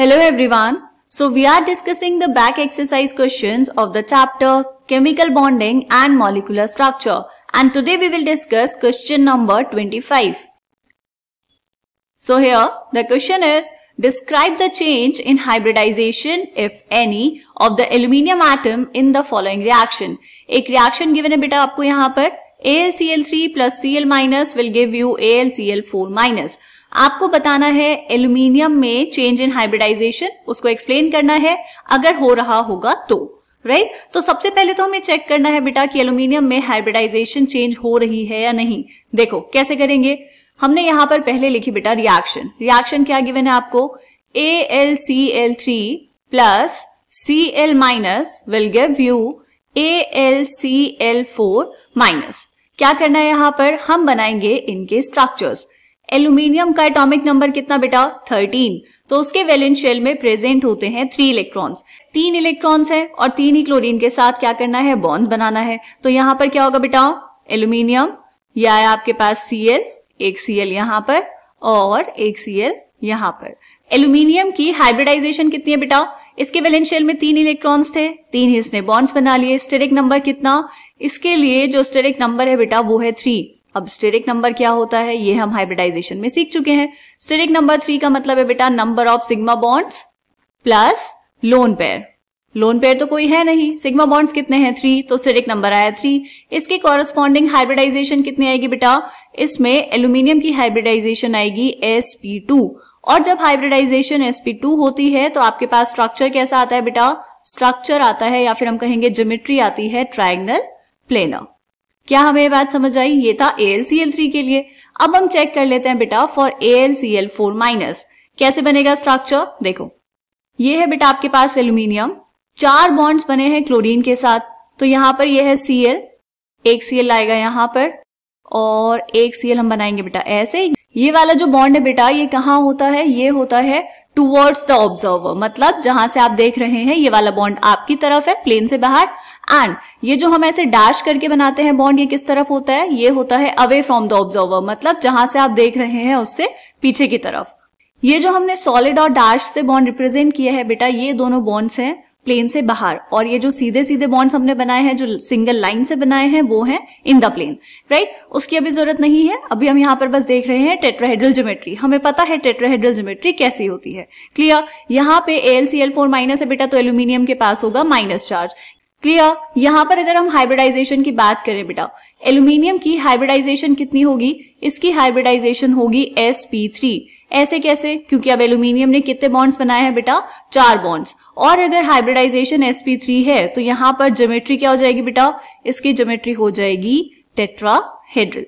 Hello everyone. So we are discussing the back exercise questions of the chapter Chemical Bonding and Molecular Structure and today we will discuss question number 25. So here the question is describe the change in hybridization if any of the aluminium atom in the following reaction. एक reaction given है बेटा आपको यहाँ पर AlCl3 plus Cl minus will give you AlCl4 minus. आपको बताना है aluminium में चेंज इन हाइब्रिडाइजेशन उसको एक्सप्लेन करना है अगर हो रहा होगा तो राइट right? तो सबसे पहले तो हमें चेक करना है बेटा कि एल्यूमिनियम में हाइब्रिडाइजेशन चेंज हो रही है या नहीं देखो कैसे करेंगे हमने यहां पर पहले लिखी बेटा रिएक्शन रिएक्शन क्या गिवन है आपको A L C L three plus C L minus will give you A L C L four minus क्या करना है यहां पर हम बनाएंगे इनके स्ट्रक्चर्स एल्यूमिनियम का एटॉमिक नंबर कितना बेटा 13 तो उसके वैलेंस शेल में प्रेजेंट होते हैं थ्री इलेक्ट्रॉन्स तीन इलेक्ट्रॉन्स हैं और तीन ही क्लोरीन के साथ क्या करना है बॉन्ड बनाना है तो यहां पर क्या होगा बेटा एल्यूमिनियम या है आपके पास सीएल एक सीएल यहां यहाँ पर और एक सीएल यहां पर एल्यूमिनियम की हाइब्रिडाइजेशन कितनी है बेटा इसके वेलेंशियल शेल में तीन इलेक्ट्रॉन्स थे तीन ही इसने बॉन्ड्स बना लिए स्टेरिक नंबर कितना इसके लिए जो स्टेरिक नंबर है बेटा वो है थ्री अब स्टेरिक नंबर क्या होता है ये हम हाइब्रिडाइजेशन में सीख चुके हैं स्टेरिक नंबर थ्री का मतलब है बेटा number of sigma bonds plus lone pair lone pair तो कोई है नहीं सिग्मा बॉन्ड्स कितने हैं थ्री तो स्टेरिक नंबर आया थ्री इसके कॉरेस्पॉन्डिंग हाइब्रिडाइजेशन कितनी आएगी बेटा इसमें एल्यूमिनियम की हाइब्रिडाइजेशन आएगी एस और जब हाइब्रिडाइजेशन sp2 होती है तो आपके पास स्ट्रक्चर कैसा आता है बेटा स्ट्रक्चर आता है या फिर हम कहेंगे ज्योमेट्री आती है ट्राइंगल प्लेनर क्या हमें बात समझ आई ये था ए के लिए अब हम चेक कर लेते हैं बेटा for A L C L four minus कैसे बनेगा स्ट्रक्चर देखो ये है बेटा आपके पास एल्यूमिनियम चार बॉन्ड्स बने हैं क्लोरीन के साथ तो यहाँ पर ये है सी एल एक सी एल आएगा यहाँ पर और एक सी एल हम बनाएंगे बेटा ऐसे ये वाला जो बॉन्ड है बेटा ये कहाँ होता है ये होता है टूवर्ड्स द ऑब्जर्वर मतलब जहां से आप देख रहे हैं ये वाला बॉन्ड आपकी तरफ है प्लेन से बाहर एंड ये जो हम ऐसे डैश करके बनाते हैं बॉन्ड ये किस तरफ होता है ये होता है अवे फ्रॉम द ऑब्जर्वर मतलब जहां से आप देख रहे हैं उससे पीछे की तरफ ये जो हमने सॉलिड और डैश से बॉन्ड रिप्रेजेंट किया है बेटा ये दोनों बॉन्ड्स हैं प्लेन से बाहर और ये जो सीधे सीधे बॉन्ड्स हमने बनाए हैं जो सिंगल लाइन से बनाए हैं वो हैं इन द प्लेन राइट उसकी अभी जरूरत नहीं है अभी हम यहाँ पर बस देख रहे हैं टेट्राहेड्रल ज्योमेट्री हमें पता है टेट्राहेड्रल ज्योमेट्री कैसी होती है क्लियर यहाँ पे L C L four minus है बेटा तो एल्यूमिनियम के पास होगा माइनस चार्ज क्लियर यहाँ पर अगर हम हाइब्रिडाइजेशन की बात करें बेटा एल्यूमिनियम की हाइब्रिडाइजेशन कितनी होगी इसकी हाइब्रिडाइजेशन होगी एस पी थ्री ऐसे कैसे क्योंकि अब एल्यूमिनियम ने कितने बॉन्ड्स बनाए हैं बेटा चार बॉन्ड्स और अगर हाइब्रिडाइजेशन एस पी थ्री है तो यहाँ पर ज्योमेट्री क्या हो जाएगी बेटा इसकी ज्योमेट्री हो जाएगी टेट्राहेड्रल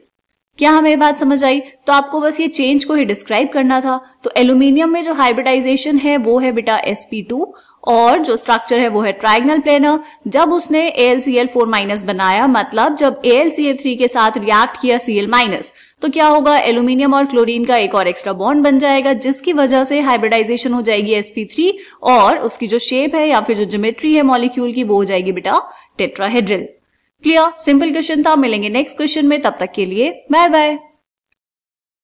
क्या हमें बात समझ आई तो आपको बस ये चेंज को ही डिस्क्राइब करना था तो एल्यूमिनियम में जो हाइब्रिडाइजेशन है वो है बेटा sp2 और जो स्ट्रक्चर है वो है ट्राइंगल प्लेनर जब उसने L C L four minus बनाया मतलब जब एल सी एल थ्री के साथ रिएक्ट किया सी एल माइनस तो क्या होगा एल्यूमिनियम और क्लोरीन का एक और एक्स्ट्रा बॉन्ड बन जाएगा जिसकी वजह से हाइब्रिडाइजेशन हो जाएगी एसपी थ्री और उसकी जो शेप है या फिर जो ज्योमेट्री है मॉलिक्यूल की वो हो जाएगी बेटा टेट्राहेड्रल क्लियर सिंपल क्वेश्चन था मिलेंगे नेक्स्ट क्वेश्चन में तब तक के लिए बाय बाय